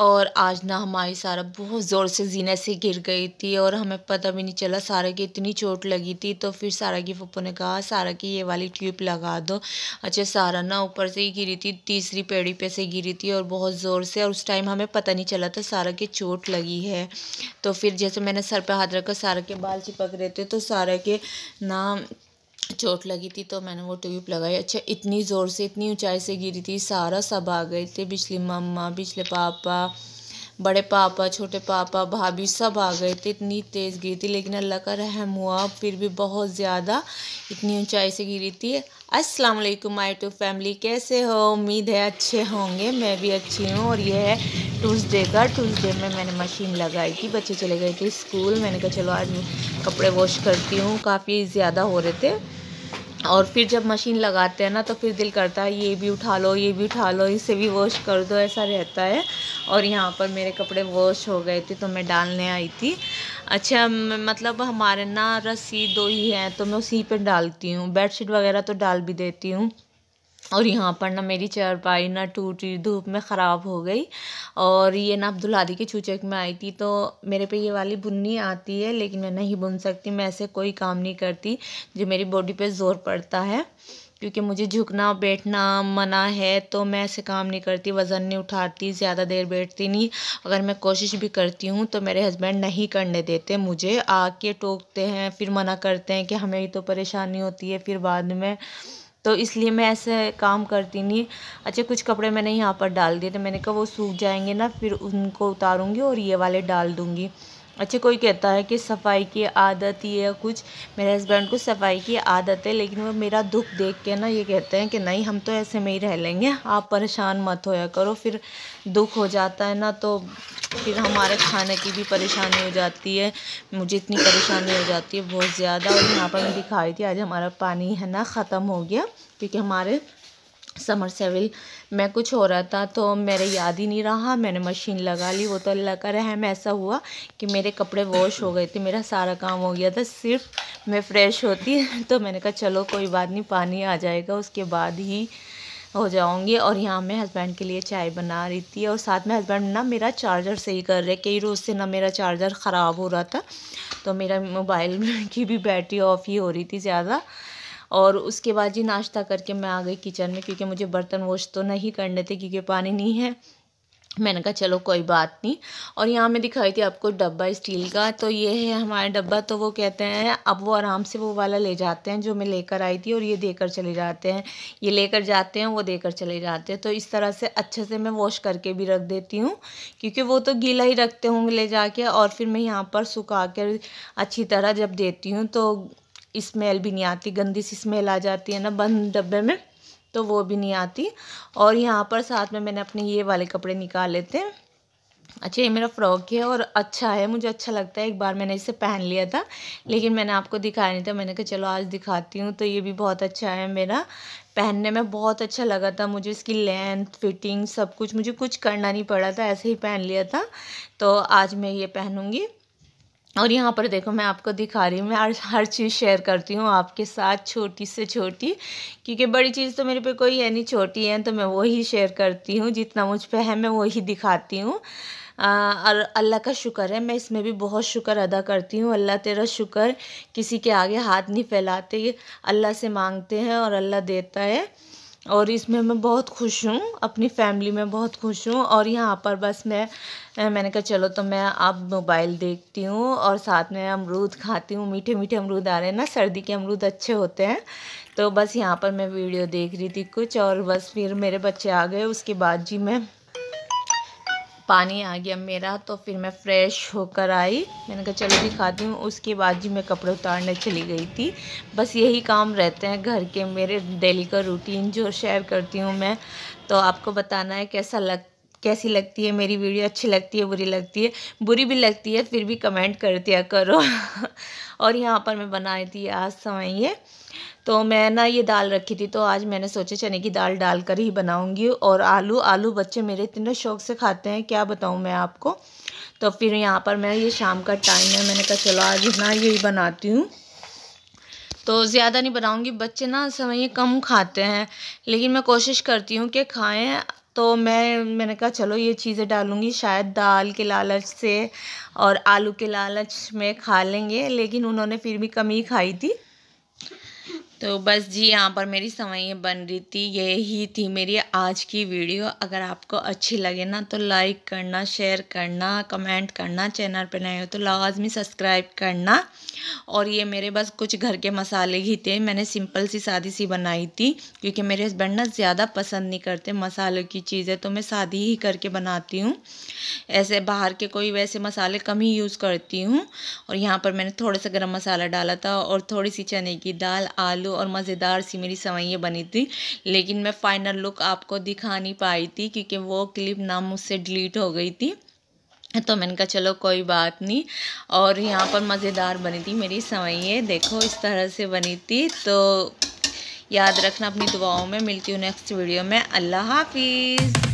और आज ना हमारी सारा बहुत ज़ोर से जीने से गिर गई थी और हमें पता भी नहीं चला सारा की इतनी चोट लगी थी तो फिर सारा की पप्पो ने कहा सारा की ये वाली ट्यूब लगा दो अच्छा सारा ना ऊपर से ही गिरी थी तीसरी पेड़ी पे से गिरी थी और बहुत ज़ोर से और उस टाइम हमें पता नहीं चला था सारा की चोट लगी है तो फिर जैसे मैंने सर पर हाथ रखा सारा के बाल चिपक रहे थे तो सारा के ना चोट लगी थी तो मैंने वो ट्यूब लगाई अच्छा इतनी ज़ोर से इतनी ऊंचाई से गिरी थी सारा सब आ गए थे पिछली मम्मा पिछले पापा बड़े पापा छोटे पापा भाभी सब आ गए थे इतनी तेज़ गिरी थी लेकिन अल्लाह का रहम हुआ फिर भी बहुत ज़्यादा इतनी ऊंचाई से गिरी थी अस्सलाम वालेकुम माय टू फैमिली कैसे हो उम्मीद है अच्छे होंगे मैं भी अच्छी हूँ और यह है ट्यूसडे का ट्यूसडे में मैंने मशीन लगाई थी बच्चे चले गए थे स्कूल मैंने कहा चलो आज कपड़े वॉश करती हूँ काफ़ी ज़्यादा हो रहे थे और फिर जब मशीन लगाते हैं ना तो फिर दिल करता है ये भी उठा लो ये भी उठा लो इसे भी वॉश कर दो ऐसा रहता है और यहाँ पर मेरे कपड़े वॉश हो गए थे तो मैं डालने आई थी अच्छा मतलब हमारे ना रस्सी दो ही हैं तो मैं उसी पर डालती हूँ बेडशीट वगैरह तो डाल भी देती हूँ और यहाँ पर ना मेरी चारपाई ना टूटी धूप में ख़राब हो गई और ये ना अब्दुल्हादी के चूचक में आई थी तो मेरे पे ये वाली बुननी आती है लेकिन मैं नहीं बुन सकती मैं ऐसे कोई काम नहीं करती जो मेरी बॉडी पे ज़ोर पड़ता है क्योंकि मुझे झुकना बैठना मना है तो मैं ऐसे काम नहीं करती वज़न नहीं उठाती ज़्यादा देर बैठती नहीं अगर मैं कोशिश भी करती हूँ तो मेरे हस्बैंड नहीं करने देते मुझे आके टोकते हैं फिर मना करते हैं कि हमें ही तो परेशानी होती है फिर बाद में तो इसलिए मैं ऐसे काम करती नहीं अच्छा कुछ कपड़े मैंने यहाँ पर डाल दिए थे मैंने कहा वो सूख जाएंगे ना फिर उनको उतारूँगी और ये वाले डाल दूँगी अच्छा कोई कहता है कि सफ़ाई की आदत ही है कुछ मेरे हस्बैंड को सफ़ाई की आदत है लेकिन वो मेरा दुख देख के ना ये कहते हैं कि नहीं हम तो ऐसे में ही रह लेंगे आप परेशान मत होया करो फिर दुख हो जाता है ना तो फिर हमारे खाने की भी परेशानी हो जाती है मुझे इतनी परेशानी हो जाती है बहुत ज़्यादा और यहाँ पर मैं दिखाई थी आज हमारा पानी है ना ख़त्म हो गया क्योंकि हमारे समर सेविल मैं कुछ हो रहा था तो मेरे याद ही नहीं रहा मैंने मशीन लगा ली वो तो अल्लाह का रहम ऐसा हुआ कि मेरे कपड़े वॉश हो गए थे मेरा सारा काम हो गया था सिर्फ मैं फ्रेश होती तो मैंने कहा चलो कोई बात नहीं पानी आ जाएगा उसके बाद ही हो जाऊंगी और यहाँ मैं हस्बैंड के लिए चाय बना रही थी और साथ में हस्बैंड ना मेरा चार्जर सही कर रहे कई रोज़ से ना मेरा चार्जर ख़राब हो रहा था तो मेरा मोबाइल की भी बैटरी ऑफ ही हो रही थी ज़्यादा और उसके बाद ही नाश्ता करके मैं आ गई किचन में क्योंकि मुझे बर्तन वॉश तो नहीं करने थे क्योंकि पानी नहीं है मैंने कहा चलो कोई बात नहीं और यहाँ मैं दिखाई थी आपको डब्बा स्टील का तो ये है हमारा डब्बा तो वो कहते हैं अब वो आराम से वो वाला ले जाते हैं जो मैं लेकर आई थी और ये देकर चले जाते हैं ये लेकर जाते हैं वो देकर चले जाते हैं तो इस तरह से अच्छे से मैं वॉश करके भी रख देती हूँ क्योंकि वो तो गीला ही रखते होंगे ले जाके और फिर मैं यहाँ पर सुखा कर अच्छी तरह जब देती हूँ तो स्मेल भी नहीं आती गंदी सी स्मेल आ जाती है ना बंद डब्बे में तो वो भी नहीं आती और यहाँ पर साथ में मैंने अपने ये वाले कपड़े निकाले थे अच्छा ये मेरा फ्रॉक है और अच्छा है मुझे अच्छा लगता है एक बार मैंने इसे पहन लिया था लेकिन मैंने आपको दिखाया नहीं था मैंने कहा चलो आज दिखाती हूँ तो ये भी बहुत अच्छा है मेरा पहनने में बहुत अच्छा लगा था मुझे इसकी लेंथ फिटिंग सब कुछ मुझे कुछ करना नहीं पड़ा था ऐसे ही पहन लिया था तो आज मैं ये पहनूँगी और यहाँ पर देखो मैं आपको दिखा रही हूँ मैं हर हर चीज़ शेयर करती हूँ आपके साथ छोटी से छोटी क्योंकि बड़ी चीज़ तो मेरे पे कोई है नहीं छोटी है तो मैं वही शेयर करती हूँ जितना मुझ पर है मैं वही दिखाती हूँ और अल्लाह का शुक्र है मैं इसमें भी बहुत शुक्र अदा करती हूँ अल्लाह तेरा शुक्र किसी के आगे हाथ नहीं फैलाते अल्लाह से मांगते हैं और अल्लाह देता है और इसमें मैं बहुत खुश हूँ अपनी फैमिली में बहुत खुश हूँ और यहाँ पर बस मैं मैंने कहा चलो तो मैं अब मोबाइल देखती हूँ और साथ में अमरूद खाती हूँ मीठे मीठे अमरूद आ रहे हैं ना सर्दी के अमरूद अच्छे होते हैं तो बस यहाँ पर मैं वीडियो देख रही थी कुछ और बस फिर मेरे बच्चे आ गए उसके बाद जी मैं पानी आ गया मेरा तो फिर मैं फ़्रेश होकर आई मैंने कहा चलो दिखाती हूँ उसके बाद जी मैं कपड़े उतारने चली गई थी बस यही काम रहते हैं घर के मेरे डेली का रूटीन जो शेयर करती हूँ मैं तो आपको बताना है कैसा लग कैसी लगती है मेरी वीडियो अच्छी लगती है बुरी लगती है बुरी भी लगती है फिर भी कमेंट कर दिया करो और यहाँ पर मैं बनाई थी आज समय ये तो मैं ना ये दाल रखी थी तो आज मैंने सोचा चने की दाल डाल कर ही बनाऊंगी और आलू आलू बच्चे मेरे इतने शौक से खाते हैं क्या बताऊँ मैं आपको तो फिर यहाँ पर मैं ये शाम का टाइम है मैंने कहा चलो आज ना यही बनाती हूँ तो ज़्यादा नहीं बनाऊंगी बच्चे ना समय कम खाते हैं लेकिन मैं कोशिश करती हूँ कि खाएं तो मैं मैंने कहा चलो ये चीज़ें डालूँगी शायद दाल के लालच से और आलू के लालच में खा लेंगे लेकिन उन्होंने फिर भी कमी खाई थी तो बस जी यहाँ पर मेरी सवैयाँ बन रही थी यही थी मेरी आज की वीडियो अगर आपको अच्छी लगे ना तो लाइक करना शेयर करना कमेंट करना चैनल पर नए हो तो लाजमी सब्सक्राइब करना और ये मेरे बस कुछ घर के मसाले ही थे मैंने सिंपल सी सादी सी बनाई थी क्योंकि मेरे हस्बैंड ना ज़्यादा पसंद नहीं करते मसालों की चीज़ें तो मैं सादी ही करके बनाती हूँ ऐसे बाहर के कोई वैसे मसाले कम ही यूज़ करती हूँ और यहाँ पर मैंने थोड़ा सा गर्म मसाला डाला था और थोड़ी सी चने की दाल आलू दो और मज़ेदार सी मेरी सवैयाँ बनी थी लेकिन मैं फ़ाइनल लुक आपको दिखा नहीं पाई थी क्योंकि वो क्लिप ना मुझसे डिलीट हो गई थी तो मैंने कहा चलो कोई बात नहीं और यहाँ पर मज़ेदार बनी थी मेरी सवैये देखो इस तरह से बनी थी तो याद रखना अपनी दुआओं में मिलती हूँ नेक्स्ट वीडियो में अल्लाह हाफिज़